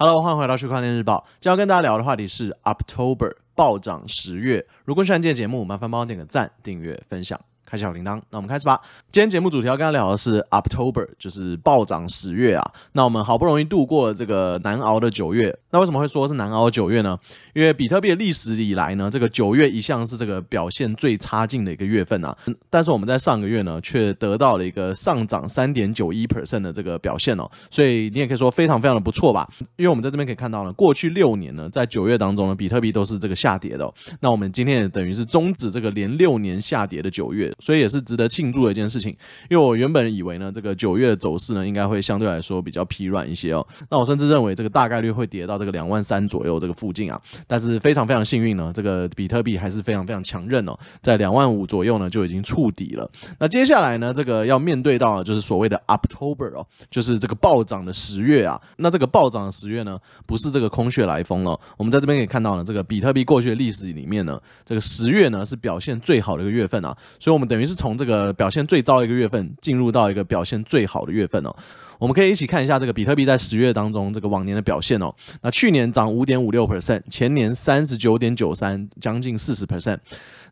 Hello，欢迎回到区块链日报。今天要跟大家聊的话题是 October 暴涨十月。如果喜欢这节目，麻烦帮我点个赞、订阅、分享。开小铃铛，那我们开始吧。今天节目主题要跟大家聊的是 October，就是暴涨十月啊。那我们好不容易度过了这个难熬的九月，那为什么会说是难熬的九月呢？因为比特币历史以来呢，这个九月一向是这个表现最差劲的一个月份啊。但是我们在上个月呢，却得到了一个上涨三点九一 percent 的这个表现哦。所以你也可以说非常非常的不错吧。因为我们在这边可以看到呢，过去六年呢，在九月当中呢，比特币都是这个下跌的。那我们今天也等于是终止这个连六年下跌的九月。所以也是值得庆祝的一件事情，因为我原本以为呢，这个九月的走势呢，应该会相对来说比较疲软一些哦。那我甚至认为这个大概率会跌到这个两万三左右这个附近啊。但是非常非常幸运呢，这个比特币还是非常非常强韧哦，在两万五左右呢就已经触底了。那接下来呢，这个要面对到就是所谓的 October 哦，就是这个暴涨的十月啊。那这个暴涨的十月呢，不是这个空穴来风了。我们在这边可以看到呢，这个比特币过去的历史里面呢，这个十月呢是表现最好的一个月份啊。所以我们。等于是从这个表现最糟的一个月份进入到一个表现最好的月份哦，我们可以一起看一下这个比特币在十月当中这个往年的表现哦。那去年涨五点五六 percent，前年三十九点九三，将近四十 percent，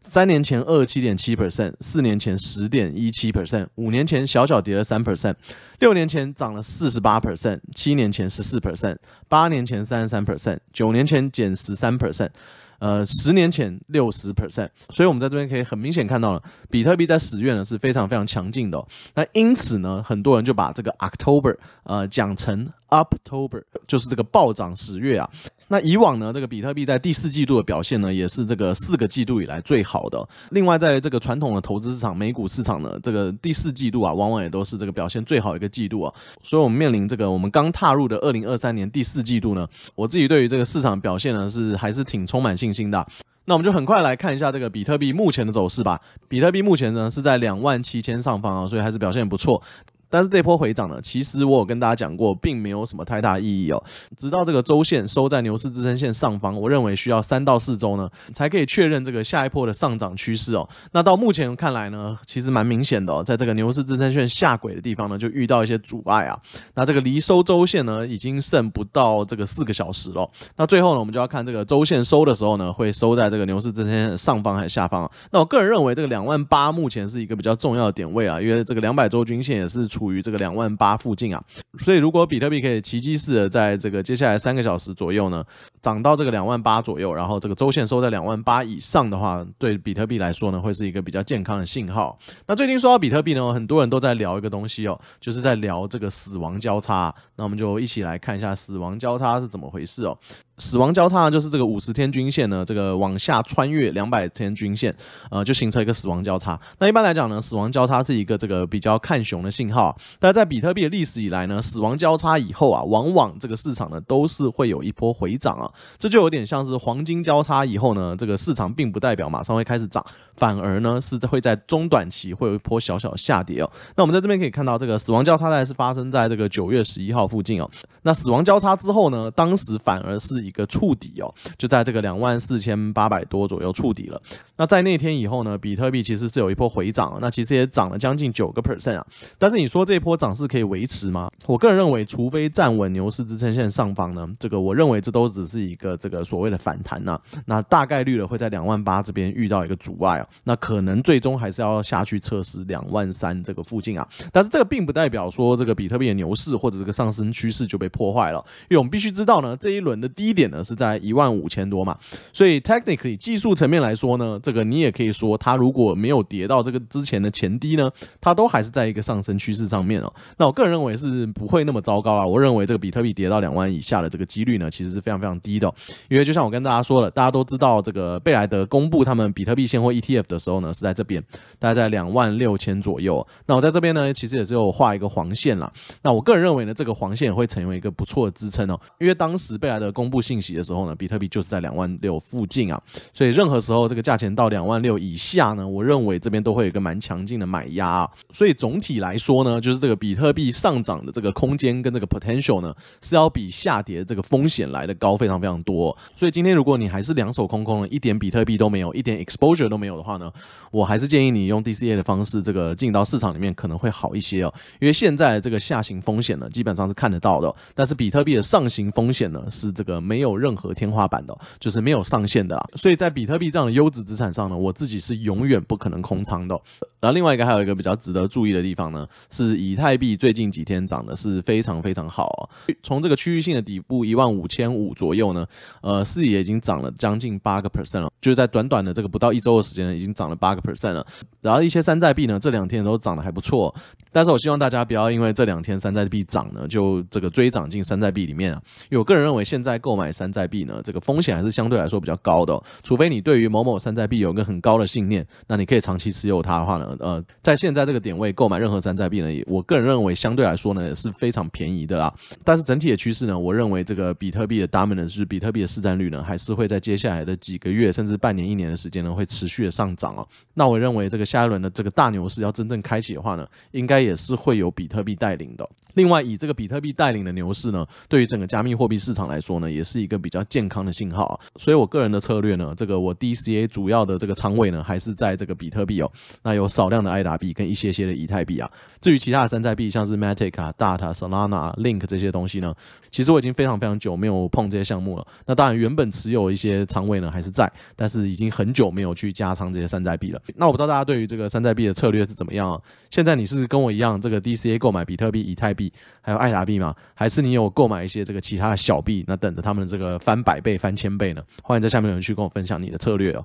三年前二十七点七 percent，四年前十点一七 percent，五年前小小跌了三 percent，六年前涨了四十八 percent，七年前十四 percent，八年前三十三 percent，九年前减十三 percent。呃，十年前六十 percent，所以，我们在这边可以很明显看到了，比特币在十月呢是非常非常强劲的。那因此呢，很多人就把这个 October 啊讲成 October，就是这个暴涨十月啊。那以往呢，这个比特币在第四季度的表现呢，也是这个四个季度以来最好的。另外，在这个传统的投资市场，美股市场呢，这个第四季度啊，往往也都是这个表现最好一个季度啊。所以，我们面临这个我们刚踏入的二零二三年第四季度呢，我自己对于这个市场表现呢，是还是挺充满信心的。那我们就很快来看一下这个比特币目前的走势吧。比特币目前呢是在两万七千上方啊，所以还是表现不错。但是这波回涨呢，其实我有跟大家讲过，并没有什么太大意义哦。直到这个周线收在牛市支撑线上方，我认为需要三到四周呢，才可以确认这个下一波的上涨趋势哦。那到目前看来呢，其实蛮明显的哦，在这个牛市支撑线下轨的地方呢，就遇到一些阻碍啊。那这个离收周线呢，已经剩不到这个四个小时了。那最后呢，我们就要看这个周线收的时候呢，会收在这个牛市支撑线上方还是下方？那我个人认为，这个两万八目前是一个比较重要的点位啊，因为这个两百周均线也是处处于这个两万八附近啊，所以如果比特币可以奇迹似的在这个接下来三个小时左右呢？涨到这个两万八左右，然后这个周线收在两万八以上的话，对比特币来说呢，会是一个比较健康的信号。那最近说到比特币呢，很多人都在聊一个东西哦，就是在聊这个死亡交叉。那我们就一起来看一下死亡交叉是怎么回事哦。死亡交叉就是这个五十天均线呢，这个往下穿越两百天均线，呃，就形成一个死亡交叉。那一般来讲呢，死亡交叉是一个这个比较看熊的信号。但在比特币的历史以来呢，死亡交叉以后啊，往往这个市场呢都是会有一波回涨啊。这就有点像是黄金交叉以后呢，这个市场并不代表马上会开始涨，反而呢是会在中短期会有一波小小下跌哦。那我们在这边可以看到，这个死亡交叉带是发生在这个九月十一号附近哦。那死亡交叉之后呢，当时反而是一个触底哦，就在这个两万四千八百多左右触底了。那在那天以后呢，比特币其实是有一波回涨，那其实也涨了将近九个 percent 啊。但是你说这一波涨势可以维持吗？我个人认为，除非站稳牛市支撑线上方呢，这个我认为这都只是。一个这个所谓的反弹呢，那大概率的会在两万八这边遇到一个阻碍啊，那可能最终还是要下去测试两万三这个附近啊，但是这个并不代表说这个比特币的牛市或者这个上升趋势就被破坏了，因为我们必须知道呢，这一轮的低点呢是在一万五千多嘛，所以 technically 技术层面来说呢，这个你也可以说它如果没有跌到这个之前的前低呢，它都还是在一个上升趋势上面哦，那我个人认为是不会那么糟糕啊，我认为这个比特币跌到两万以下的这个几率呢，其实是非常非常。低的，因为就像我跟大家说了，大家都知道这个贝莱德公布他们比特币现货 ETF 的时候呢，是在这边，大概在两万六千左右。那我在这边呢，其实也是有画一个黄线了。那我个人认为呢，这个黄线会成为一个不错的支撑哦，因为当时贝莱德公布信息的时候呢，比特币就是在两万六附近啊，所以任何时候这个价钱到两万六以下呢，我认为这边都会有一个蛮强劲的买压啊。所以总体来说呢，就是这个比特币上涨的这个空间跟这个 potential 呢，是要比下跌这个风险来的高，非常。非常多，所以今天如果你还是两手空空的，一点比特币都没有，一点 exposure 都没有的话呢，我还是建议你用 DCA 的方式，这个进到市场里面可能会好一些哦。因为现在这个下行风险呢，基本上是看得到的，但是比特币的上行风险呢，是这个没有任何天花板的，就是没有上限的啦。所以在比特币这样的优质资产上呢，我自己是永远不可能空仓的。然后另外一个还有一个比较值得注意的地方呢，是以太币最近几天涨的是非常非常好哦，从这个区域性的底部一万五千五左右。后呢，呃，视也已经涨了将近八个 percent 了，就是在短短的这个不到一周的时间，已经涨了八个 percent 了。然后一些山寨币呢，这两天都涨得还不错。但是我希望大家不要因为这两天山寨币涨呢，就这个追涨进山寨币里面啊。我个人认为，现在购买山寨币呢，这个风险还是相对来说比较高的。除非你对于某某山寨币有一个很高的信念，那你可以长期持有它的话呢，呃，在现在这个点位购买任何山寨币呢，我个人认为相对来说呢，是非常便宜的啦。但是整体的趋势呢，我认为这个比特币的 d o m i n a n c e 是比特币的市占率呢，还是会在接下来的几个月甚至半年一年的时间呢，会持续的上涨哦？那我认为这个下一轮的这个大牛市要真正开启的话呢，应该也是会有比特币带领的。另外，以这个比特币带领的牛市呢，对于整个加密货币市场来说呢，也是一个比较健康的信号。啊。所以我个人的策略呢，这个我 DCA 主要的这个仓位呢，还是在这个比特币哦。那有少量的爱达币跟一些些的以太币啊。至于其他的山寨币，像是 Matic 啊、大塔、Solana、Link 这些东西呢，其实我已经非常非常久没有碰这些项目。那当然，原本持有一些仓位呢，还是在，但是已经很久没有去加仓这些山寨币了。那我不知道大家对于这个山寨币的策略是怎么样？现在你是跟我一样，这个 DCA 购买比特币、以太币，还有爱达币吗？还是你有购买一些这个其他的小币？那等着他们这个翻百倍、翻千倍呢？欢迎在下面有人区跟我分享你的策略哦。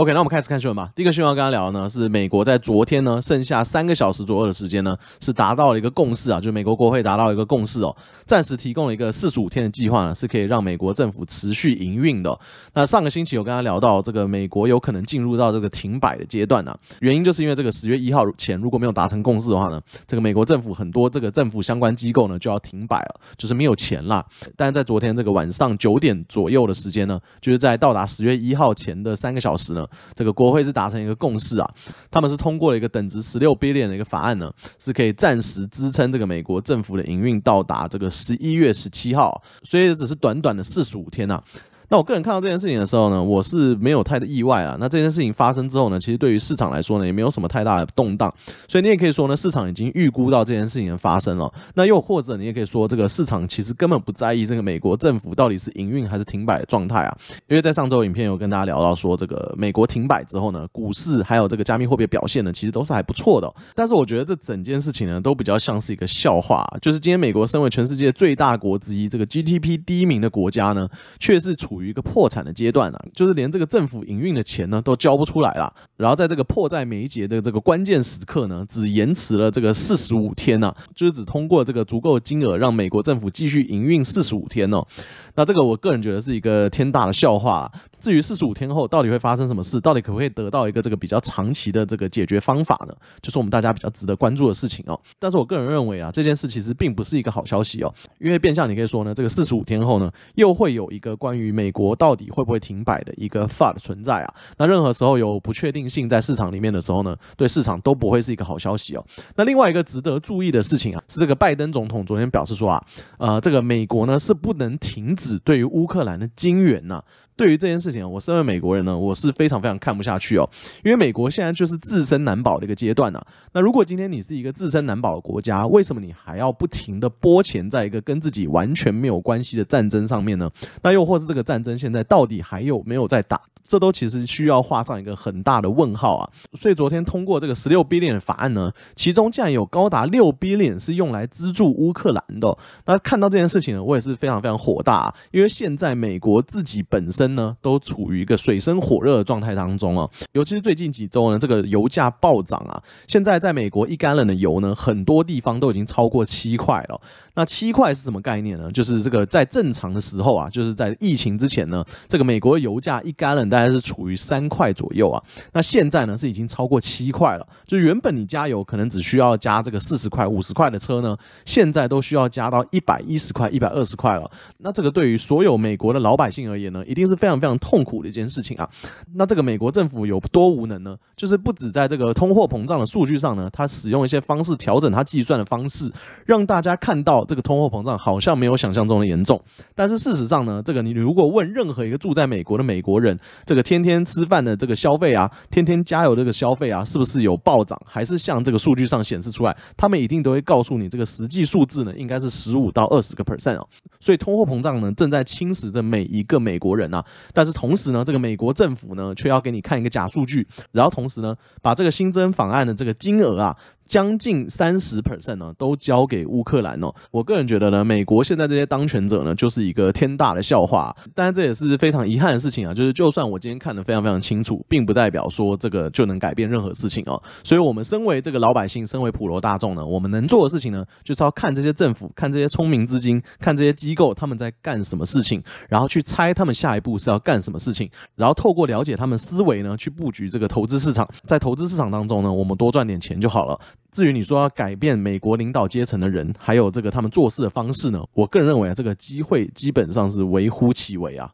OK，那我们开始看新闻吧。第一个新闻要跟他聊的呢，是美国在昨天呢，剩下三个小时左右的时间呢，是达到了一个共识啊，就美国国会达到一个共识哦，暂时提供了一个四十五天的计划呢，是可以让美国政府持续营运的。那上个星期我跟他聊到，这个美国有可能进入到这个停摆的阶段呢，原因就是因为这个十月一号前如果没有达成共识的话呢，这个美国政府很多这个政府相关机构呢就要停摆了，就是没有钱啦。但是在昨天这个晚上九点左右的时间呢，就是在到达十月一号前的三个小时呢。这个国会是达成一个共识啊，他们是通过了一个等值十六 billion 的一个法案呢，是可以暂时支撑这个美国政府的营运到达这个十一月十七号，所以只是短短的四十五天呐。那我个人看到这件事情的时候呢，我是没有太的意外啊。那这件事情发生之后呢，其实对于市场来说呢，也没有什么太大的动荡，所以你也可以说呢，市场已经预估到这件事情的发生了。那又或者你也可以说，这个市场其实根本不在意这个美国政府到底是营运还是停摆的状态啊。因为在上周影片有跟大家聊到说，这个美国停摆之后呢，股市还有这个加密货币表现呢，其实都是还不错的。但是我觉得这整件事情呢，都比较像是一个笑话。就是今天美国身为全世界最大国之一，这个 GDP 第一名的国家呢，却是处处于一个破产的阶段了，就是连这个政府营运的钱呢都交不出来了。然后在这个迫在眉睫的这个关键时刻呢，只延迟了这个四十五天呢，就是只通过这个足够金额让美国政府继续营运四十五天哦。那这个我个人觉得是一个天大的笑话。至于四十五天后到底会发生什么事，到底可不可以得到一个这个比较长期的这个解决方法呢？就是我们大家比较值得关注的事情哦。但是我个人认为啊，这件事其实并不是一个好消息哦，因为变相你可以说呢，这个四十五天后呢，又会有一个关于美国到底会不会停摆的一个法的存在啊。那任何时候有不确定性在市场里面的时候呢，对市场都不会是一个好消息哦。那另外一个值得注意的事情啊，是这个拜登总统昨天表示说啊，呃，这个美国呢是不能停止对于乌克兰的金援呢。对于这件事情，我身为美国人呢，我是非常非常看不下去哦。因为美国现在就是自身难保的一个阶段啊。那如果今天你是一个自身难保的国家，为什么你还要不停的拨钱在一个跟自己完全没有关系的战争上面呢？那又或是这个战争现在到底还有没有在打？这都其实需要画上一个很大的问号啊。所以昨天通过这个1 6 b 0亿的法案呢，其中竟然有高达6 b 0亿是用来资助乌克兰的。那看到这件事情呢，我也是非常非常火大，啊，因为现在美国自己本身。呢，都处于一个水深火热的状态当中啊，尤其是最近几周呢，这个油价暴涨啊，现在在美国一干冷的油呢，很多地方都已经超过七块了。那七块是什么概念呢？就是这个在正常的时候啊，就是在疫情之前呢，这个美国的油价一干冷大概是处于三块左右啊。那现在呢，是已经超过七块了，就原本你加油可能只需要加这个四十块、五十块的车呢，现在都需要加到一百一十块、一百二十块了。那这个对于所有美国的老百姓而言呢，一定是。非常非常痛苦的一件事情啊！那这个美国政府有多无能呢？就是不止在这个通货膨胀的数据上呢，他使用一些方式调整他计算的方式，让大家看到这个通货膨胀好像没有想象中的严重。但是事实上呢，这个你如果问任何一个住在美国的美国人，这个天天吃饭的这个消费啊，天天加油这个消费啊，是不是有暴涨？还是像这个数据上显示出来，他们一定都会告诉你，这个实际数字呢，应该是十五到二十个 percent 哦。所以通货膨胀呢，正在侵蚀着每一个美国人啊。但是同时呢，这个美国政府呢，却要给你看一个假数据，然后同时呢，把这个新增法案的这个金额啊。将近三十 percent 呢，都交给乌克兰哦。我个人觉得呢，美国现在这些当权者呢，就是一个天大的笑话。但然这也是非常遗憾的事情啊。就是就算我今天看得非常非常清楚，并不代表说这个就能改变任何事情啊。所以，我们身为这个老百姓，身为普罗大众呢，我们能做的事情呢，就是要看这些政府，看这些聪明资金，看这些机构他们在干什么事情，然后去猜他们下一步是要干什么事情，然后透过了解他们思维呢，去布局这个投资市场。在投资市场当中呢，我们多赚点钱就好了。至于你说要改变美国领导阶层的人，还有这个他们做事的方式呢？我个人认为啊，这个机会基本上是微乎其微啊。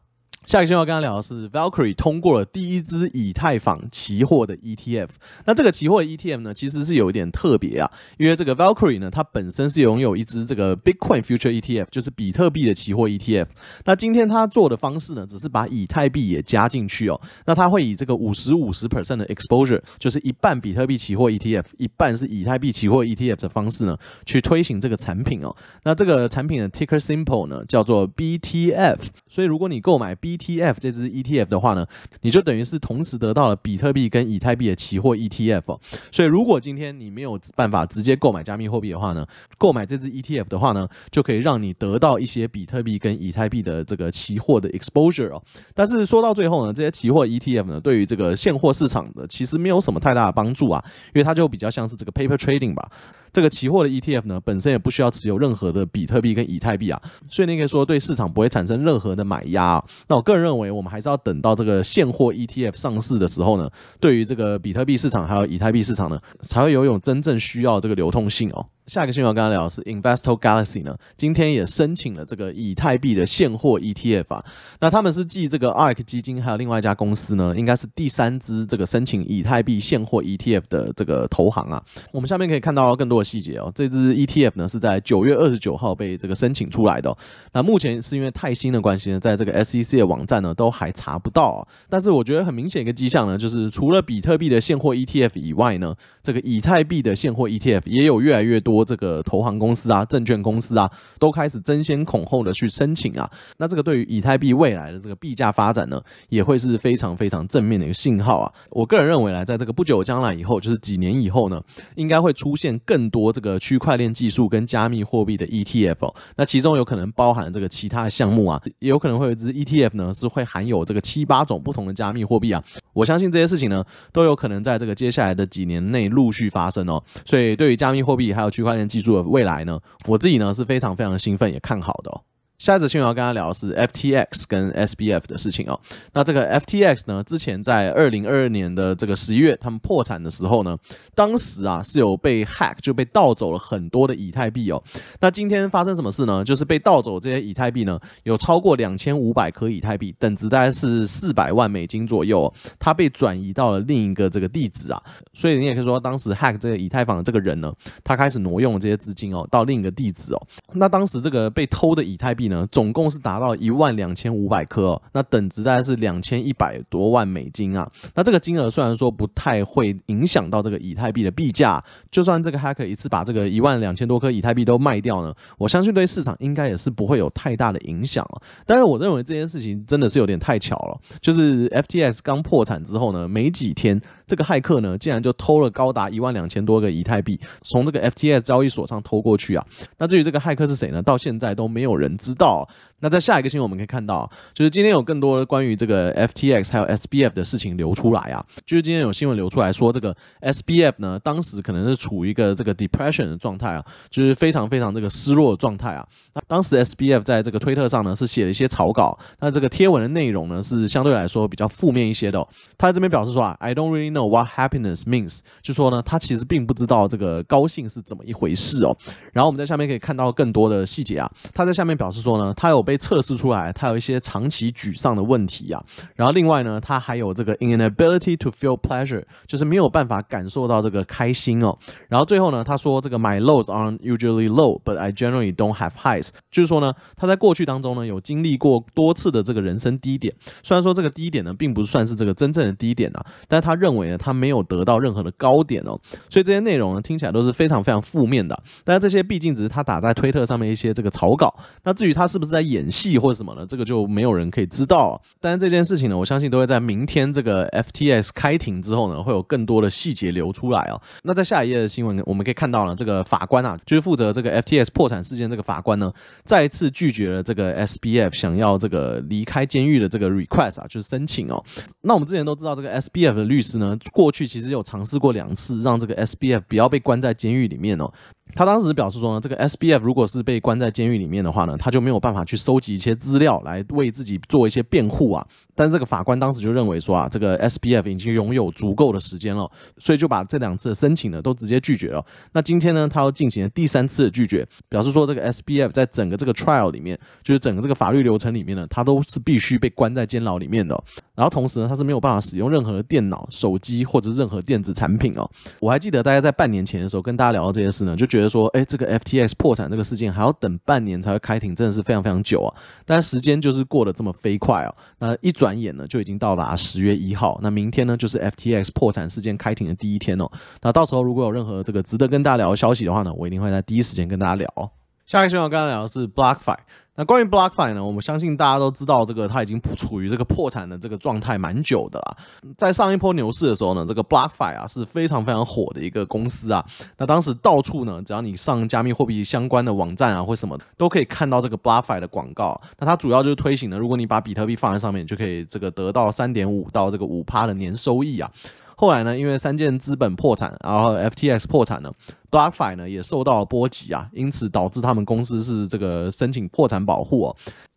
下一个新闻跟他聊的是 Valkyrie 通过了第一支以太坊期货的 ETF，那这个期货 ETF 呢，其实是有一点特别啊，因为这个 Valkyrie 呢，它本身是拥有一支这个 Bitcoin Future ETF，就是比特币的期货 ETF，那今天它做的方式呢，只是把以太币也加进去哦，那它会以这个五十五十 percent 的 exposure，就是一半比特币期货 ETF，一半是以太币期货 ETF 的方式呢，去推行这个产品哦，那这个产品的 ticker s i m p l e 呢，叫做 BTF，所以如果你购买 B ETF 这支 ETF 的话呢，你就等于是同时得到了比特币跟以太币的期货 ETF。所以如果今天你没有办法直接购买加密货币的话呢，购买这支 ETF 的话呢，就可以让你得到一些比特币跟以太币的这个期货的 exposure 哦。但是说到最后呢，这些期货 ETF 呢，对于这个现货市场的其实没有什么太大的帮助啊，因为它就比较像是这个 paper trading 吧。这个期货的 ETF 呢，本身也不需要持有任何的比特币跟以太币啊，所以你可以说对市场不会产生任何的买压啊。那我个人认为，我们还是要等到这个现货 ETF 上市的时候呢，对于这个比特币市场还有以太币市场呢，才会有一种真正需要这个流通性哦。下一个新闻要跟大家聊是 i n v e s t o r Galaxy 呢，今天也申请了这个以太币的现货 ETF 啊。那他们是继这个 Ark 基金还有另外一家公司呢，应该是第三支这个申请以太币现货 ETF 的这个投行啊。我们下面可以看到更多的细节哦。这支 ETF 呢是在九月二十九号被这个申请出来的。那目前是因为太新的关系呢，在这个 SEC 的网站呢都还查不到。但是我觉得很明显一个迹象呢，就是除了比特币的现货 ETF 以外呢，这个以太币的现货 ETF 也有越来越多。这个投行公司啊，证券公司啊，都开始争先恐后的去申请啊。那这个对于以太币未来的这个币价发展呢，也会是非常非常正面的一个信号啊。我个人认为呢，在这个不久将来以后，就是几年以后呢，应该会出现更多这个区块链技术跟加密货币的 ETF。那其中有可能包含这个其他的项目啊，也有可能会有一只 ETF 呢，是会含有这个七八种不同的加密货币啊。我相信这些事情呢，都有可能在这个接下来的几年内陆续发生哦。所以对于加密货币还有去关键技术的未来呢？我自己呢是非常非常兴奋，也看好的。下一则新闻要跟大家聊的是 FTX 跟 SBF 的事情哦。那这个 FTX 呢，之前在二零二二年的这个十一月，他们破产的时候呢，当时啊是有被 hack 就被盗走了很多的以太币哦。那今天发生什么事呢？就是被盗走这些以太币呢，有超过两千五百颗以太币，等值大概是四百万美金左右，它被转移到了另一个这个地址啊。所以你也可以说，当时 hack 这个以太坊的这个人呢，他开始挪用这些资金哦，到另一个地址哦。那当时这个被偷的以太币。呢，总共是达到一万两千五百颗，那等值大概是两千一百多万美金啊。那这个金额虽然说不太会影响到这个以太币的币价，就算这个 hacker 一次把这个一万两千多颗以太币都卖掉呢，我相信对市场应该也是不会有太大的影响啊。但是我认为这件事情真的是有点太巧了，就是 FTS 刚破产之后呢，没几天。这个骇客呢，竟然就偷了高达一万两千多个以太币，从这个 FTX 交易所上偷过去啊。那至于这个骇客是谁呢？到现在都没有人知道。那在下一个新闻我们可以看到，就是今天有更多关于这个 FTX 还有 SBF 的事情流出来啊。就是今天有新闻流出来说，这个 SBF 呢，当时可能是处于一个这个 depression 的状态啊，就是非常非常这个失落的状态啊。那当时 SBF 在这个推特上呢，是写了一些草稿。那这个贴文的内容呢，是相对来说比较负面一些的。他在这边表示说啊，I don't really What happiness means？就说呢，他其实并不知道这个高兴是怎么一回事哦。然后我们在下面可以看到更多的细节啊。他在下面表示说呢，他有被测试出来，他有一些长期沮丧的问题啊。然后另外呢，他还有这个 inability to feel pleasure，就是没有办法感受到这个开心哦。然后最后呢，他说这个 my lows are n t usually low，but I generally don't have highs。就是说呢，他在过去当中呢有经历过多次的这个人生低点，虽然说这个低点呢并不算是这个真正的低点啊，但他认为。他没有得到任何的高点哦，所以这些内容呢听起来都是非常非常负面的。但是这些毕竟只是他打在推特上面一些这个草稿。那至于他是不是在演戏或者什么呢，这个就没有人可以知道。但是这件事情呢，我相信都会在明天这个 FTS 开庭之后呢，会有更多的细节流出来哦。那在下一页的新闻，我们可以看到了这个法官啊，就是负责这个 FTS 破产事件这个法官呢，再次拒绝了这个 SBF 想要这个离开监狱的这个 request 啊，就是申请哦。那我们之前都知道这个 SBF 的律师呢。过去其实有尝试过两次，让这个 SBF 不要被关在监狱里面哦。他当时表示说呢，这个 S B F 如果是被关在监狱里面的话呢，他就没有办法去收集一些资料来为自己做一些辩护啊。但是这个法官当时就认为说啊，这个 S B F 已经拥有足够的时间了，所以就把这两次申请呢都直接拒绝了。那今天呢，他要进行第三次的拒绝，表示说这个 S B F 在整个这个 trial 里面，就是整个这个法律流程里面呢，他都是必须被关在监牢里面的。然后同时呢，他是没有办法使用任何电脑、手机或者任何电子产品哦。我还记得大家在半年前的时候跟大家聊到这些事呢，就觉觉得说，哎，这个 FTX 破产这个事件还要等半年才会开庭，真的是非常非常久啊！但时间就是过得这么飞快哦，那一转眼呢，就已经到达十月一号。那明天呢，就是 FTX 破产事件开庭的第一天哦。那到时候如果有任何这个值得跟大家聊的消息的话呢，我一定会在第一时间跟大家聊。哦。下一个新闻，大家聊的是 Black Five。那关于 BlockFi 呢？我们相信大家都知道，这个它已经处于这个破产的这个状态蛮久的啦。在上一波牛市的时候呢，这个 BlockFi 啊是非常非常火的一个公司啊。那当时到处呢，只要你上加密货币相关的网站啊或什么，都可以看到这个 BlockFi 的广告。那它主要就是推行呢，如果你把比特币放在上面，就可以这个得到三点五到这个五趴的年收益啊。后来呢，因为三件资本破产，然后 FTX 破产了，BlockFi 呢也受到波及啊，因此导致他们公司是这个申请破产保护。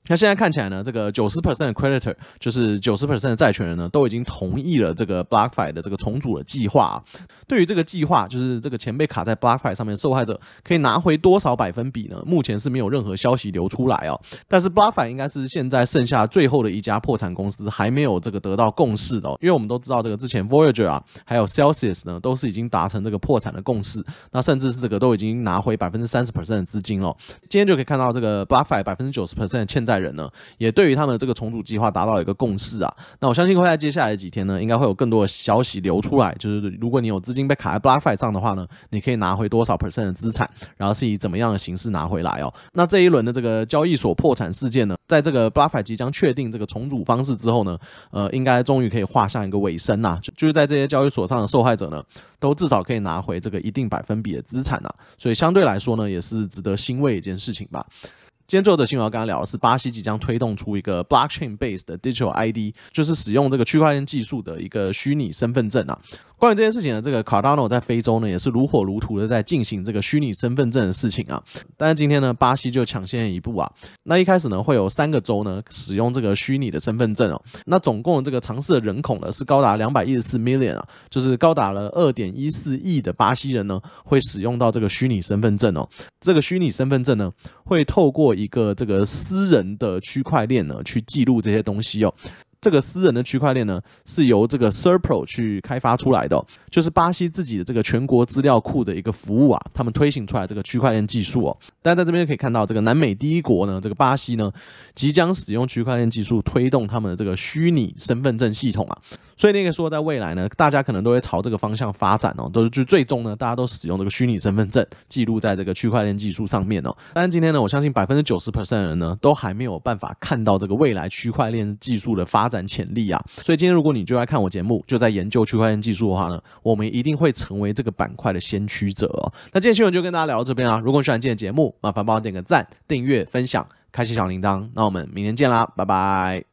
那现在看起来呢，这个九十 percent creditor，就是九十 percent 的债权人呢，都已经同意了这个 BlockFi 的这个重组的计划啊。对于这个计划，就是这个钱被卡在 BlockFi 上面，受害者可以拿回多少百分比呢？目前是没有任何消息流出来哦。但是 BlockFi 应该是现在剩下最后的一家破产公司还没有这个得到共识的，因为我们都知道这个之前 Voyager 啊，还有 Celsius 呢，都是已经达成这个破产的共识，那甚至是这个都已经拿回百分之三十 percent 的资金了。今天就可以看到这个 BlockFi 百分之九十 percent 的欠债。代人呢，也对于他们这个重组计划达到一个共识啊。那我相信会在接下来的几天呢，应该会有更多的消息流出来。就是如果你有资金被卡在 b l k f e 上的话呢，你可以拿回多少 percent 的资产，然后是以怎么样的形式拿回来哦。那这一轮的这个交易所破产事件呢，在这个 b l k f e 即将确定这个重组方式之后呢，呃，应该终于可以画上一个尾声呐。就是在这些交易所上的受害者呢，都至少可以拿回这个一定百分比的资产呐。所以相对来说呢，也是值得欣慰一件事情吧。今天作者新闻要跟他聊的是，巴西即将推动出一个 blockchain based 的 digital ID，就是使用这个区块链技术的一个虚拟身份证啊。关于这件事情呢，这个卡 n 诺在非洲呢也是如火如荼的在进行这个虚拟身份证的事情啊。但是今天呢，巴西就抢先一步啊。那一开始呢，会有三个州呢使用这个虚拟的身份证哦。那总共这个尝试的人口呢是高达两百一十四 million 啊，就是高达了二点一四亿的巴西人呢会使用到这个虚拟身份证哦。这个虚拟身份证呢会透过一个这个私人的区块链呢去记录这些东西哦。这个私人的区块链呢，是由这个 Serpro 去开发出来的，就是巴西自己的这个全国资料库的一个服务啊，他们推行出来这个区块链技术哦。大家在这边可以看到，这个南美第一国呢，这个巴西呢，即将使用区块链技术推动他们的这个虚拟身份证系统啊。所以那个说，在未来呢，大家可能都会朝这个方向发展哦，都是就最终呢，大家都使用这个虚拟身份证，记录在这个区块链技术上面哦。但是今天呢，我相信百分之九十 percent 的人呢，都还没有办法看到这个未来区块链技术的发展潜力啊。所以今天如果你就在看我节目，就在研究区块链技术的话呢，我们一定会成为这个板块的先驱者哦。那今天新闻就跟大家聊到这边啊，如果你喜欢今天节目，麻烦帮我点个赞、订阅、分享、开启小铃铛，那我们明天见啦，拜拜。